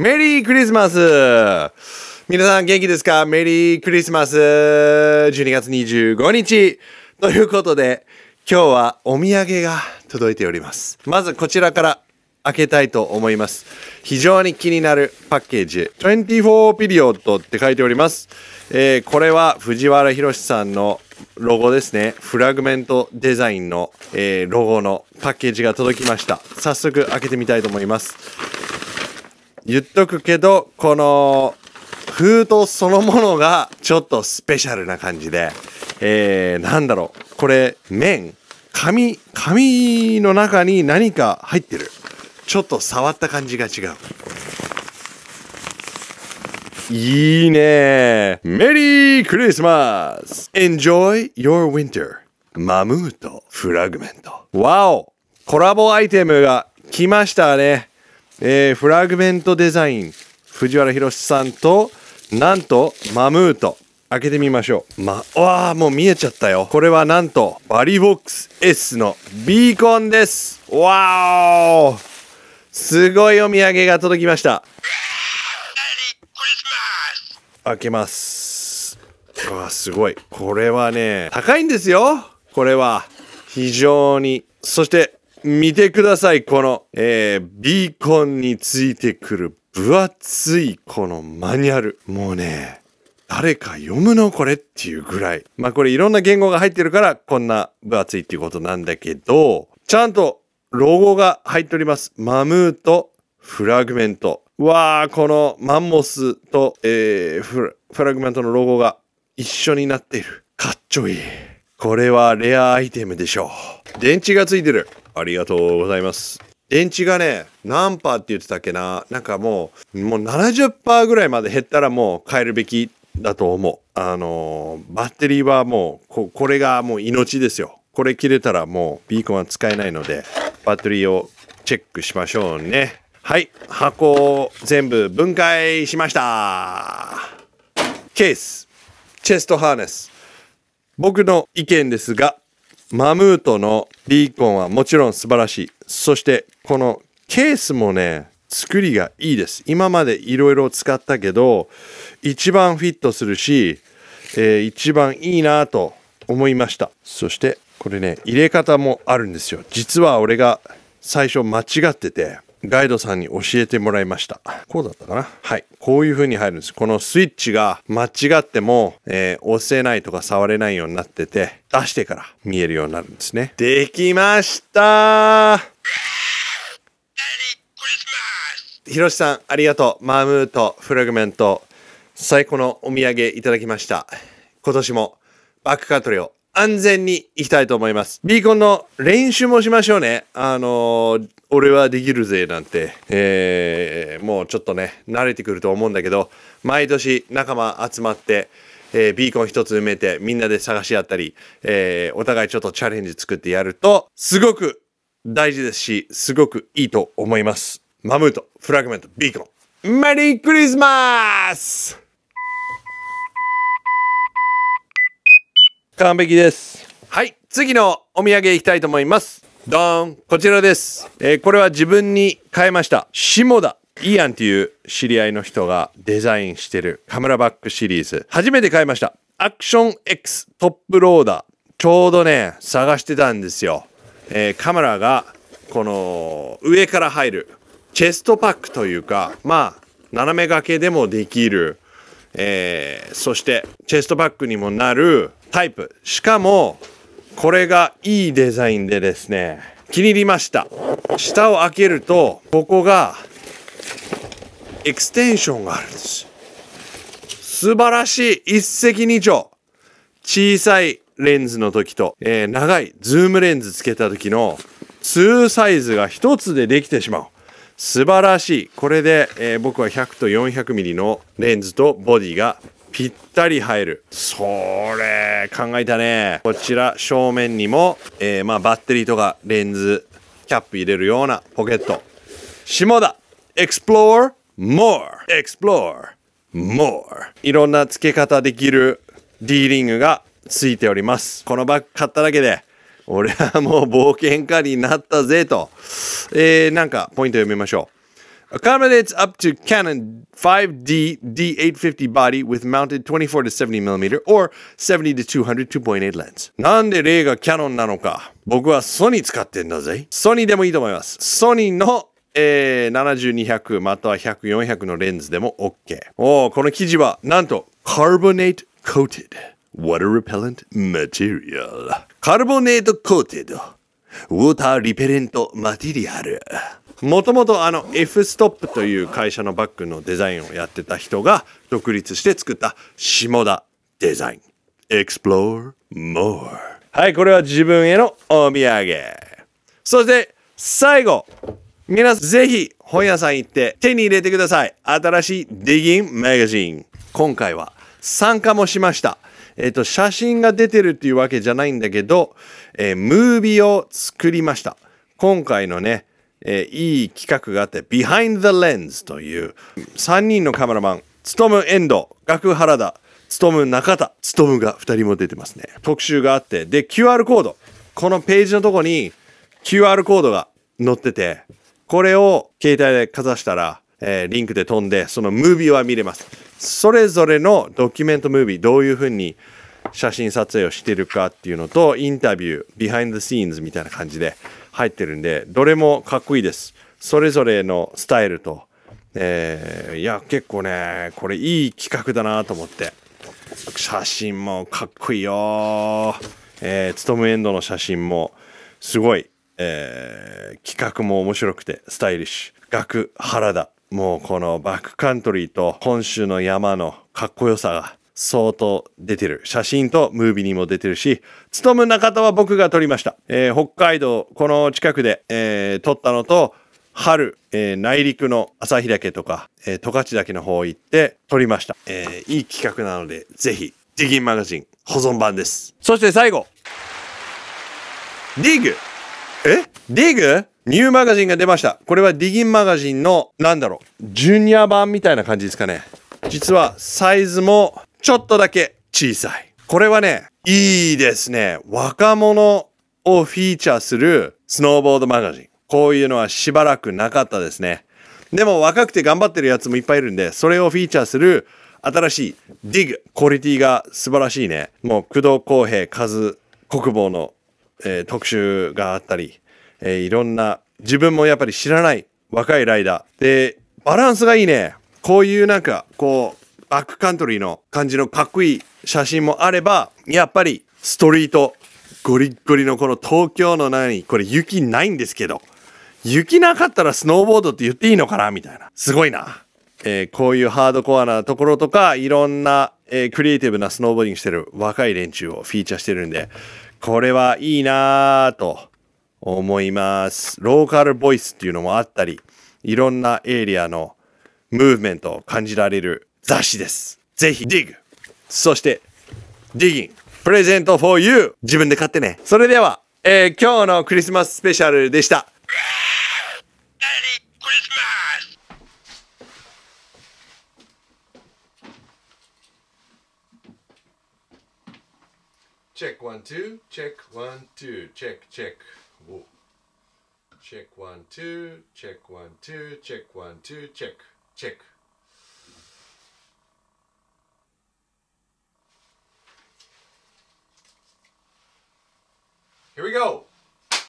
メリークリスマス皆さん元気ですかメリークリスマス !12 月25日ということで、今日はお土産が届いております。まずこちらから開けたいと思います。非常に気になるパッケージ、24ピリオットって書いております。えー、これは藤原宏さんのロゴですね。フラグメントデザインの、えー、ロゴのパッケージが届きました。早速開けてみたいと思います。言っとくけど、この封筒そのものがちょっとスペシャルな感じで、えー、なんだろう。これ、麺紙、紙の中に何か入ってる。ちょっと触った感じが違う。いいねメリークリスマス !Enjoy your winter! マムートフラグメント。わおコラボアイテムが来ましたね。えー、フラグメントデザイン藤原宏さんとなんとマムート開けてみましょうまわあもう見えちゃったよこれはなんとバリボックス S のビーコンですわおすごいお土産が届きました開けますうわすごいこれはね高いんですよこれは非常にそして見てください、この、えー、ビーコンについてくる分厚いこのマニュアル。もうね、誰か読むのこれっていうぐらい。まあこれいろんな言語が入ってるからこんな分厚いっていうことなんだけど、ちゃんとロゴが入っております。マムーとフラグメント。わあ、このマンモスと、えー、フラグメントのロゴが一緒になっている。かっちょいい。これはレアアイテムでしょう。電池がついてる。ありがとうございます。電池がね、何パーって言ってたっけななんかもう、もう70%ぐらいまで減ったらもう変えるべきだと思う。あのー、バッテリーはもうこ、これがもう命ですよ。これ切れたらもうビーコンは使えないので、バッテリーをチェックしましょうね。はい、箱を全部分解しました。ケース、チェストハーネス、僕の意見ですが、マムートのビーコンはもちろん素晴らしい。そしてこのケースもね、作りがいいです。今までいろいろ使ったけど、一番フィットするし、えー、一番いいなと思いました。そしてこれね、入れ方もあるんですよ。実は俺が最初間違ってて、ガイドさんに教えてもらいました。こうだったかなはい。こういう風に入るんです。このスイッチが間違っても、えー、押せないとか触れないようになってて、出してから見えるようになるんですね。できましたヒロシさん、ありがとう。マームート、フラグメント、最高のお土産いただきました。今年もバックカントリーを安全に行きたいと思います。ビーコンの練習もしましょうね。あのー、俺はできるぜなんて、えー、もうちょっとね、慣れてくると思うんだけど、毎年仲間集まって、えー、ビーコン一つ埋めてみんなで探し合ったり、えお互いちょっとチャレンジ作ってやると、すごく大事ですし、すごくいいと思います。マムート、フラグメント、ビーコン。メリークリスマス完璧です。はい。次のお土産いきたいと思います。どーん、こちらです。えー、これは自分に買いました。下田。イアンっていう知り合いの人がデザインしてるカメラバッグシリーズ。初めて買いました。アクション X トップローダー。ちょうどね、探してたんですよ。えー、カメラが、この、上から入る。チェストパックというか、まあ、斜め掛けでもできる。えー、そして、チェストパックにもなる、タイプしかもこれがいいデザインでですね気に入りました下を開けるとここがエクステンションがあるんです素晴らしい一石二鳥小さいレンズの時と、えー、長いズームレンズつけた時の2サイズが1つでできてしまう素晴らしいこれで、えー、僕は100と 400mm のレンズとボディがぴったり入る。それ、考えたね。こちら、正面にも、えー、まあ、バッテリーとかレンズ、キャップ入れるようなポケット。下田 Explore More Explore More いろんな付け方できる D リングが付いております。このバッグ買っただけで、俺はもう冒険家になったぜと。えー、なんかポイント読みましょう。accommodates up to Canon 5D D850 body with mounted 24 to 70 mm i i l l e e t r or 70 to 200 2.8 lens. なんで例がキャノンなのか僕はソニー使ってんだぜ。ソニーでもいいと思います。ソニーのえー、7200または100400のレンズでも OK。おお、この記事はなんと Carbonate Coated Water Repellent Material カルボネートコーテッドウォーターリペレントマテリアルもともとあの F ストップという会社のバッグのデザインをやってた人が独立して作った下田デザイン。Explore More。はい、これは自分へのお土産。そして最後、皆さんぜひ本屋さん行って手に入れてください。新しいデ a ギンマガジン。今回は参加もしました。えっ、ー、と、写真が出てるっていうわけじゃないんだけど、えー、ムービーを作りました。今回のね、えー、いい企画があって、Behind the Lens という3人のカメラマン、勤トム・エンド、ガク・原田、勤トム・中田、勤トムが2人も出てますね。特集があって、で、QR コード。このページのとこに QR コードが載ってて、これを携帯でかざしたら、えー、リンクで飛んで、そのムービーは見れます。それぞれのドキュメントムービー、どういうふうに写真撮影をしてるかっていうのと、インタビュー、ビハインドシーンズみたいな感じで、入ってるんで、どれもかっこいいです。それぞれのスタイルと、えー、いや、結構ね、これいい企画だなと思って。写真もかっこいいよえー、ツエンドの写真も、すごい、えー、企画も面白くて、スタイリッシュ。額、原田。もうこのバックカントリーと本州の山のかっこよさが相当出てる。写真とムービーにも出てるし、勤む中田は僕が撮りました。えー、北海道、この近くで、えー、撮ったのと、春、えー、内陸の日岳とか、えー、十勝岳の方行って撮りました。えー、いい企画なので、ぜひ、ディギンマガジン保存版です。そして最後。ディグえディグニューマガジンが出ました。これはディギンマガジンの、なんだろう、ジュニア版みたいな感じですかね。実はサイズもちょっとだけ小さい。これはね、いいですね。若者をフィーチャーするスノーボードマガジン。こういうのはしばらくなかったですね。でも若くて頑張ってるやつもいっぱいいるんで、それをフィーチャーする新しい DIG。クオリティが素晴らしいね。もう工藤公平、和国防の、えー、特集があったり、えー、いろんな自分もやっぱり知らない若いライダー。で、バランスがいいね。こういうなんか、こう、バックカントリーの感じのかっこいい写真もあれば、やっぱりストリート、ゴリッゴリのこの東京の何、これ雪ないんですけど、雪なかったらスノーボードって言っていいのかなみたいな。すごいな。えー、こういうハードコアなところとか、いろんな、えー、クリエイティブなスノーボーディングしてる若い連中をフィーチャーしてるんで、これはいいなぁと思います。ローカルボイスっていうのもあったり、いろんなエリアのムーブメントを感じられる雑誌です。ぜひ、ディグ。そして、ディギン。プレゼント for you! 自分で買ってね。それでは、えー、今日のクリスマススペシャルでした。Check one, two, check one, two, check, check. Whoa. Check one, two, check one, two, check one, two, check, check. Here we go.